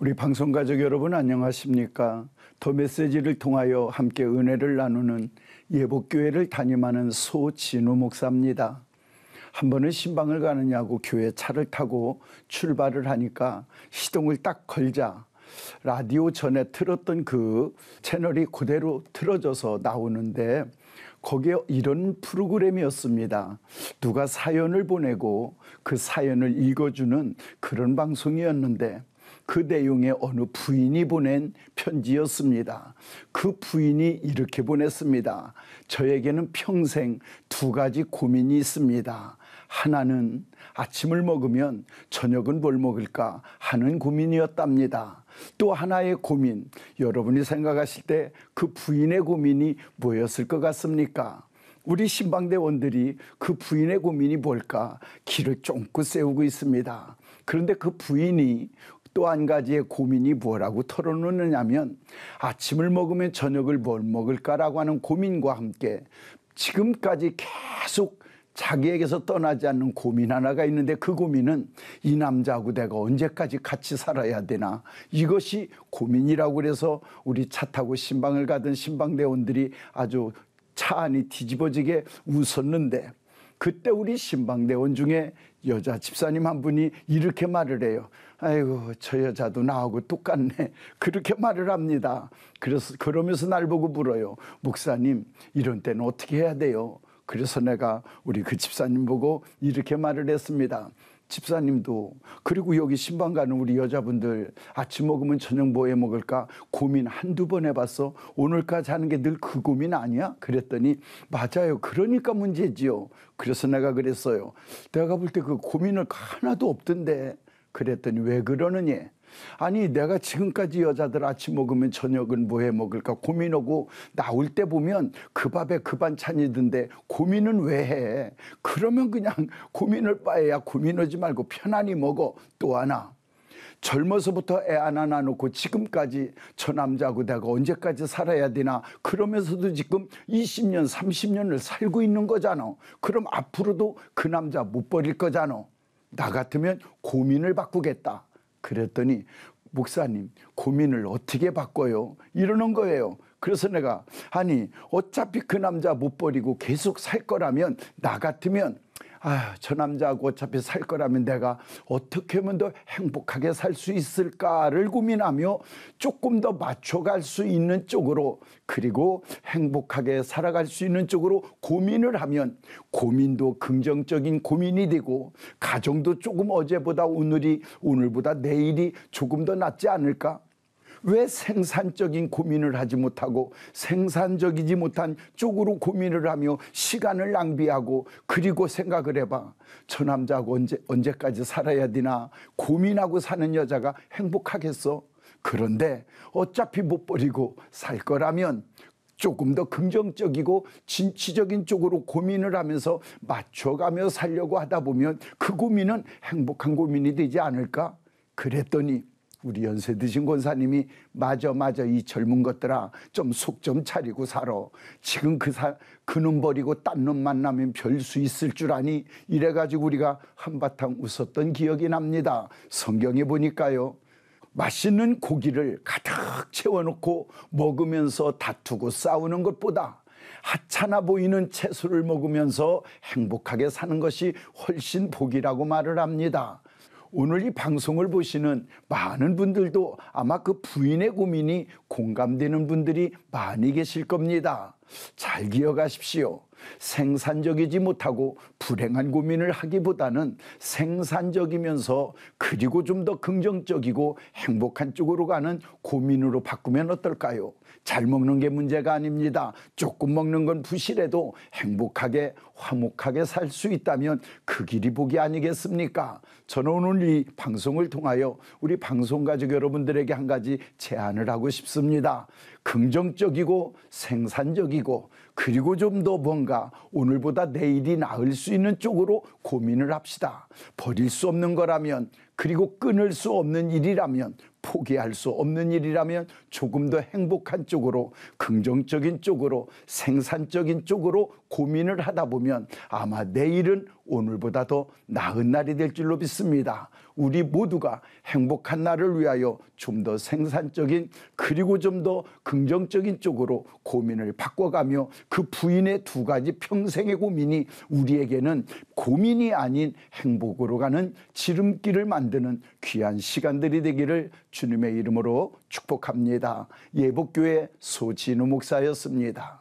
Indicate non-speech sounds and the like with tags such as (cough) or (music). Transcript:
우리 방송 가족 여러분 안녕하십니까? 더 메시지를 통하여 함께 은혜를 나누는 예복교회를 담임하는 소진우 목사입니다. 한 번은 신방을 가느냐고 교회 차를 타고 출발을 하니까 시동을 딱 걸자 라디오 전에 틀었던 그 채널이 그대로 틀어져서 나오는데 거기에 이런 프로그램이었습니다. 누가 사연을 보내고 그 사연을 읽어주는 그런 방송이었는데 그 내용의 어느 부인이 보낸 편지였습니다. 그 부인이 이렇게 보냈습니다. 저에게는 평생 두 가지 고민이 있습니다. 하나는 아침을 먹으면 저녁은 뭘 먹을까 하는 고민이었답니다. 또 하나의 고민, 여러분이 생각하실 때 그 부인의 고민이 뭐였을 것 같습니까? 우리 신방대원들이 그 부인의 고민이 뭘까 길을 쫑긋 세우고 있습니다. 그런데 그 부인이 또한 가지의 고민이 뭐라고 털어놓느냐면 아침을 먹으면 저녁을 뭘 먹을까라고 하는 고민과 함께 지금까지 계속 자기에게서 떠나지 않는 고민 하나가 있는데 그 고민은 이 남자하고 내가 언제까지 같이 살아야 되나 이것이 고민이라고 그래서 우리 차 타고 신방을 가던 신방대원들이 아주 차 안이 뒤집어지게 웃었는데 그때 우리 신방대원 중에 여자 집사님 한 분이 이렇게 말을 해요. 아이고 저 여자도 나하고 똑같네 (laughs) 그렇게 말을 합니다. 그래서 그러면서 날 보고 물어요. 목사님 이런 때는 어떻게 해야 돼요? 그래서 내가 우리 그 집사님 보고 이렇게 말을 했습니다. 집사님도 그리고 여기 신방 가는 우리 여자분들 아침 먹으면 저녁 뭐 해 먹을까 고민 한두 번 해봤어 오늘까지 하는 게 늘 그 고민 아니야 그랬더니 맞아요 그러니까 문제지요 그래서 내가 그랬어요 내가 볼 때 그 고민을 하나도 없던데 그랬더니 왜그러느냐 아니 내가 지금까지 여자들 아침 먹으면 저녁은 뭐 해 먹을까 고민하고 나올 때 보면 그 밥에 그 반찬이던데 고민은 왜 해? 그러면 그냥 고민을 빠야 고민하지 말고 편안히 먹어. 또 하나 젊어서부터 애 하나 낳아놓고 지금까지 저 남자하고 내가 언제까지 살아야 되나 그러면서도 지금 20년 30년을 살고 있는 거잖아 그럼 앞으로도 그 남자 못 버릴 거잖아 나 같으면 고민을 바꾸겠다 그랬더니 목사님 고민을 어떻게 바꿔요? 이러는 거예요. 그래서 내가 아니 어차피 그 남자 못 버리고 계속 살 거라면 나 같으면 아휴, 저 남자하고 어차피 살 거라면 내가 어떻게 하면 더 행복하게 살 수 있을까를 고민하며 조금 더 맞춰갈 수 있는 쪽으로 그리고 행복하게 살아갈 수 있는 쪽으로 고민을 하면 고민도 긍정적인 고민이 되고 가정도 조금 어제보다 오늘이 오늘보다 내일이 조금 더 낫지 않을까? 왜 생산적인 고민을 하지 못하고 생산적이지 못한 쪽으로 고민을 하며 시간을 낭비하고 그리고 생각을 해봐. 저 남자하고 언제, 언제까지 살아야 되나 고민하고 사는 여자가 행복하겠어? 그런데 어차피 못 버리고 살 거라면 조금 더 긍정적이고 진취적인 쪽으로 고민을 하면서 맞춰가며 살려고 하다 보면 그 고민은 행복한 고민이 되지 않을까? 그랬더니 우리 연세 드신 권사님이 맞아 맞아 이 젊은 것들아 좀 속좀 좀 차리고 살아 지금 그 사, 그 눈 버리고 딴 눈 만나면 별 수 있을 줄 아니 이래가지고 우리가 한바탕 웃었던 기억이 납니다 성경에 보니까요 맛있는 고기를 가득 채워놓고 먹으면서 다투고 싸우는 것보다 하찮아 보이는 채소를 먹으면서 행복하게 사는 것이 훨씬 복이라고 말을 합니다. 오늘 이 방송을 보시는 많은 분들도 아마 그 부인의 고민이 공감되는 분들이 많이 계실 겁니다. 잘 기억하십시오. 생산적이지 못하고 불행한 고민을 하기보다는 생산적이면서 그리고 좀 더 긍정적이고 행복한 쪽으로 가는 고민으로 바꾸면 어떨까요? 잘 먹는 게 문제가 아닙니다. 조금 먹는 건 부실해도 행복하게 화목하게 살 수 있다면 그 길이 복이 아니겠습니까? 저는 오늘 이 방송을 통하여 우리 방송 가족 여러분들에게 한 가지 제안을 하고 싶습니다. 긍정적이고 생산적이고 그리고 좀 더 뭔가 오늘보다 내일이 나을 수 있는 쪽으로 고민을 합시다. 버릴 수 없는 거라면 그리고 끊을 수 없는 일이라면 포기할 수 없는 일이라면 조금 더 행복한 쪽으로 긍정적인 쪽으로 생산적인 쪽으로 고민을 하다 보면 아마 내일은 오늘보다 더 나은 날이 될 줄로 믿습니다. 우리 모두가 행복한 날을 위하여 좀 더 생산적인 그리고 좀 더 긍정적인 쪽으로 고민을 바꿔가며 그 부인의 두 가지 평생의 고민이 우리에게는 고민이 아닌 행복으로 가는 지름길을 만드는 귀한 시간들이 되기를 주님의 이름으로 축복합니다. 예복교회 소진우 목사였습니다.